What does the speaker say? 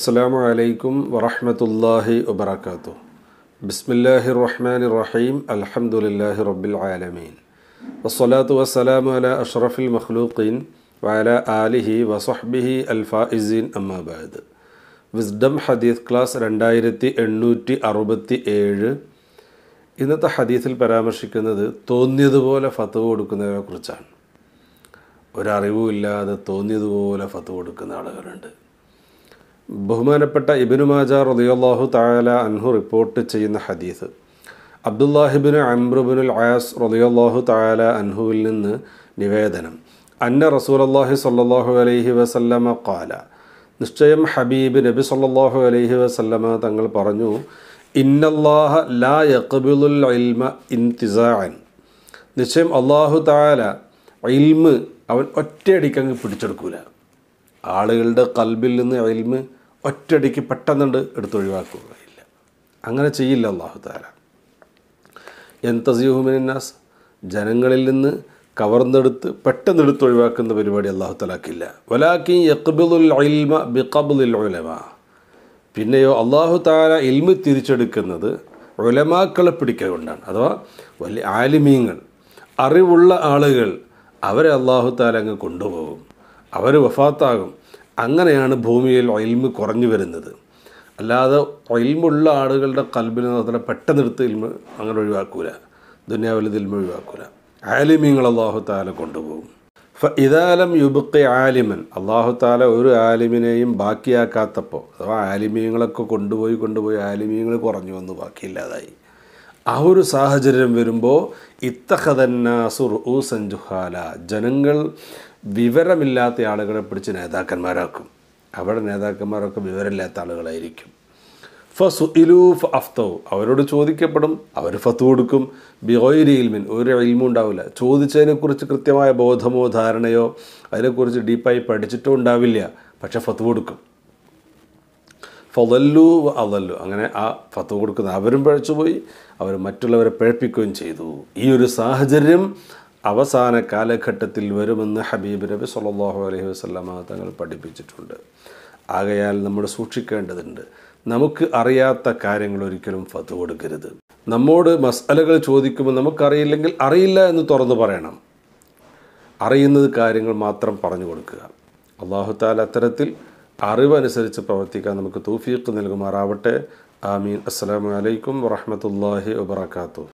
അസ്സാം വലൈക്കും വറഹമത്തല്ലാഹി വബർക്കാത്തു ബിസ്മില്ലാഹി റഹ്മാൻ റഹീം അലഹമുല്ലാഹി റബ്ബിൽ ആലമീൻ വസ്സലാത്തു വസ്സലാമു അല അഷ്റഫിൽ മഖ്ലൂഖീൻ വാല ആലിഹി വസഹ്ബിഹി അൽഫാഇസീൻ അമ്മാബാദ് വിസ്ഡം ഹദീസ് ക്ലാസ് രണ്ടായിരത്തി എണ്ണൂറ്റി അറുപത്തി ഏഴ് ഇന്നത്തെ ഹദീസിൽ പരാമർശിക്കുന്നത് തോന്നിയതുപോലെ ഫത്ത് കൊടുക്കുന്നതിനെ കുറിച്ചാണ് ഒരറിവുമില്ലാതെ തോന്നിയതുപോലെ ഫത്ത് കൊടുക്കുന്ന ആളുകളുണ്ട് ബഹുമാനപ്പെട്ട ഇബിനു മാജാർ റദിയല്ലാഹു താല അൻഹു റിപ്പോർട്ട് ചെയ്യുന്ന ഹദീസ് അബ്ദുല്ലാഹിബിന് അംറുബിനുൽ ആസ് റദിയല്ലാഹു താല അൻഹുവിൽ നിന്ന് നിവേദനം അന്ന റസൂലല്ലാഹി സല്ലാഹു അലൈഹി വസല്ലമ കാല നിശ്ചയം ഹബീബ് നബി സല്ലാഹു അലൈഹി വസല്ലമ തങ്ങൾ പറഞ്ഞു ഇന്നല്ലാഹ ലാ യഖബിലുൽ ഇൽമ ഇൻതിസാൻ നിശ്ചയം അള്ളാഹു താല ഇൽമ് അവൻ ഒറ്റയടിക്കങ്ങ് പിടിച്ചെടുക്കൂല ആളുകളുടെ കൽബിൽ നിന്ന് ഇൽമ് ഒറ്റയടിക്ക് പെട്ടെന്നുണ്ട് എടുത്തൊഴിവാക്കുകയില്ല അങ്ങനെ ചെയ്യില്ല അള്ളാഹു താല എന്തസിഹുമിനാസ് ജനങ്ങളിൽ നിന്ന് കവർന്നെടുത്ത് പെട്ടെന്ന് എടുത്ത് ഒഴിവാക്കുന്ന പരിപാടി അള്ളാഹു തലാക്കില്ല വലാക്കി യക്ബുൽ ഇൽമ ഉലമ പിന്നെയോ അള്ളാഹു താര ഇൽമ തിരിച്ചെടുക്കുന്നത് ഉലമാക്കളെ പിടിക്കുക കൊണ്ടാണ് അഥവാ വലിയ ആലിമീങ്ങൾ അറിവുള്ള ആളുകൾ അവരെ അള്ളാഹു താല അങ്ങ് കൊണ്ടുപോകും അവർ വഫാത്താകും അങ്ങനെയാണ് ഭൂമിയിൽ ഒയിൽമ് കുറഞ്ഞു വരുന്നത് അല്ലാതെ ഒയിൽമുള്ള ആളുകളുടെ കൽബിന് നോക്കുന്ന പെട്ടെന്നെടുത്ത് ഇൽമ അങ്ങനെ ഒഴിവാക്കൂല ദുന്യാവിലത് ഇൽമ ഒഴിവാക്കൂല ആലിമിങ്ങൾ അള്ളാഹു താല കൊണ്ടുപോകും ഇതാലം യുബുക്ക് ആലിമൻ അള്ളാഹു താല ഒരു ആലിമിനെയും ബാക്കിയാക്കാത്തപ്പോൾ അഥവാ ആലിമീങ്ങളൊക്കെ കൊണ്ടുപോയി കൊണ്ടുപോയി ആലിമീങ്ങൾ കുറഞ്ഞു വന്ന് ബാക്കിയില്ലാതായി ആ ഒരു സാഹചര്യം വരുമ്പോൾ ഇത്തഹദന്നാസുർ ഊ സഞ്ജുഹാല ജനങ്ങൾ വിവരമില്ലാത്ത ആളുകളെ പിടിച്ച് നേതാക്കന്മാരാക്കും അവിടെ നേതാക്കന്മാരൊക്കെ വിവരമില്ലാത്ത ആളുകളായിരിക്കും ഫസു ഇലൂഫ് അഫ്തവ് അവരോട് ചോദിക്കപ്പെടും അവർ ഫത്തു കൊടുക്കും ബിഒയിരി ഇൽമിൻ ഒരു ഇൽമും ഉണ്ടാവില്ല ചോദിച്ചതിനെക്കുറിച്ച് കൃത്യമായ ബോധമോ ധാരണയോ അതിനെക്കുറിച്ച് ഡീപ്പായി പഠിച്ചിട്ടോ ഉണ്ടാവില്ല പക്ഷേ ഫത്തു കൊടുക്കും ഫതല്ലു അതല്ലു അങ്ങനെ ആ ഫത്തു കൊടുക്കുന്ന അവരും പഴച്ചുപോയി അവർ മറ്റുള്ളവരെ പഴപ്പിക്കുകയും ചെയ്തു ഈ ഒരു സാഹചര്യം അവസാന കാലഘട്ടത്തിൽ വരുമെന്ന് ഹബീബ് നബി സല്ലാഹു അലൈഹി വസ്ലമ തങ്ങൾ പഠിപ്പിച്ചിട്ടുണ്ട് ആകയാൽ നമ്മൾ സൂക്ഷിക്കേണ്ടതുണ്ട് നമുക്ക് അറിയാത്ത കാര്യങ്ങൾ ഒരിക്കലും ഫത്ത് കൊടുക്കരുത് നമ്മോട് മസ്അലകൾ ചോദിക്കുമ്പോൾ നമുക്കറിയില്ലെങ്കിൽ അറിയില്ല എന്ന് തുറന്നു പറയണം അറിയുന്നത് കാര്യങ്ങൾ മാത്രം പറഞ്ഞു കൊടുക്കുക തആല അത്തരത്തിൽ അറിവനുസരിച്ച് പ്രവർത്തിക്കാൻ നമുക്ക് തൂഫീക്ക് നൽകുമാറാവട്ടെ ആമീൻ അസ്സലാമു അലൈക്കും വറഹ്മത്തുള്ളാഹി വബറകാതുഹു